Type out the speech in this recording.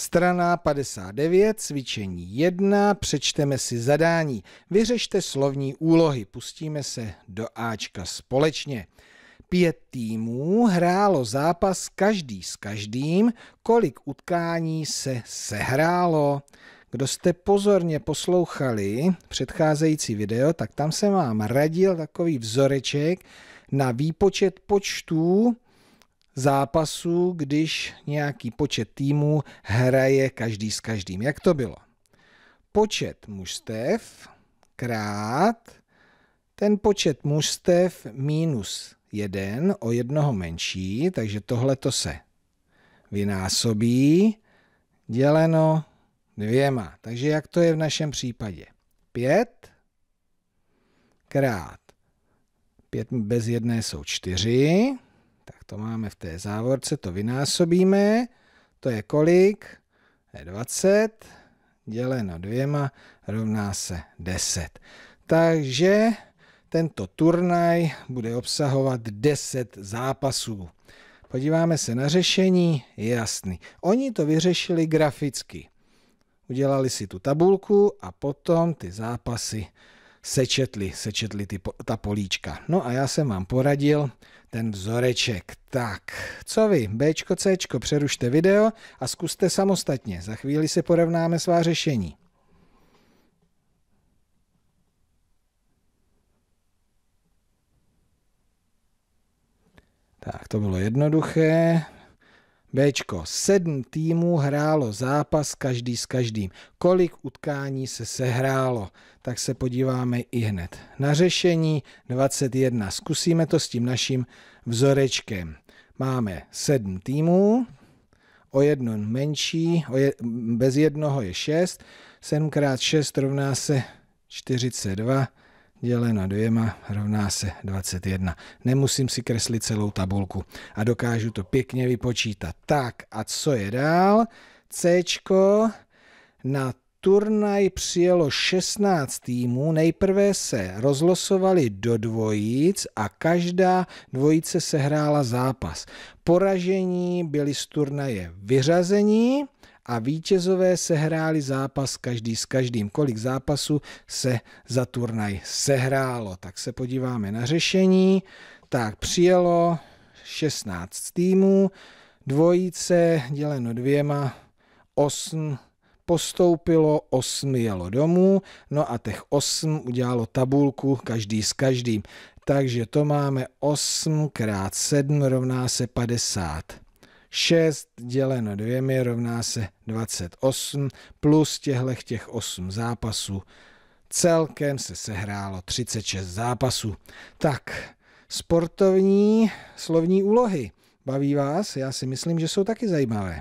Strana 59, cvičení 1, přečteme si zadání. Vyřešte slovní úlohy, pustíme se do Ačka společně. Pět týmů hrálo zápas každý s každým, kolik utkání se sehrálo. Kdo jste pozorně poslouchali předcházející video, tak tam jsem vám radil takový vzoreček na výpočet počtů zápasů, když nějaký počet týmů hraje každý s každým. Jak to bylo? Počet mužstev krát ten počet mužstev minus jeden, o jednoho menší, takže tohle to se vynásobí děleno dvěma. Takže jak to je v našem případě? 5 krát 5 bez jedné jsou 4 tak to máme v té závorce, to vynásobíme. To je kolik? To je 20 děleno dvěma rovná se 10. Takže tento turnaj bude obsahovat 10 zápasů. Podíváme se na řešení, je jasný. Oni to vyřešili graficky. Udělali si tu tabulku a potom ty zápasy sečetli, sečetli ty, ta políčka. No a já jsem vám poradil ten vzoreček. Tak, co vy, B, C, přerušte video a zkuste samostatně. Za chvíli se porovnáme svá řešení. Tak, to bylo jednoduché. Bčko. Sedm týmů hrálo zápas každý s každým. Kolik utkání se sehrálo? Tak se podíváme i hned. Na řešení 21. Zkusíme to s tím naším vzorečkem. Máme sedm týmů, o jedno menší, o je, bez jednoho je 6. 7 x 6 rovná se 42 děleno dvěma rovná se 21. Nemusím si kreslit celou tabulku a dokážu to pěkně vypočítat. Tak a co je dál? C na turnaj přijelo 16 týmů, nejprve se rozlosovali do dvojic a každá dvojice sehrála zápas. Poražení byli z turnaje vyřazení a vítězové sehráli zápas každý s každým. Kolik zápasů se za turnaj sehrálo? Tak se podíváme na řešení. Tak přijelo 16 týmů, dvojice děleno dvěma, 8 postoupilo, 8 jelo domů, no a těch 8 udělalo tabulku každý s každým. Takže to máme 8 x 7 rovná se 50. 6 děleno 2 mi rovná se 28 plus těchto těch 8 zápasů. Celkem se sehrálo 36 zápasů. Tak, sportovní slovní úlohy. Baví vás? Já si myslím, že jsou taky zajímavé.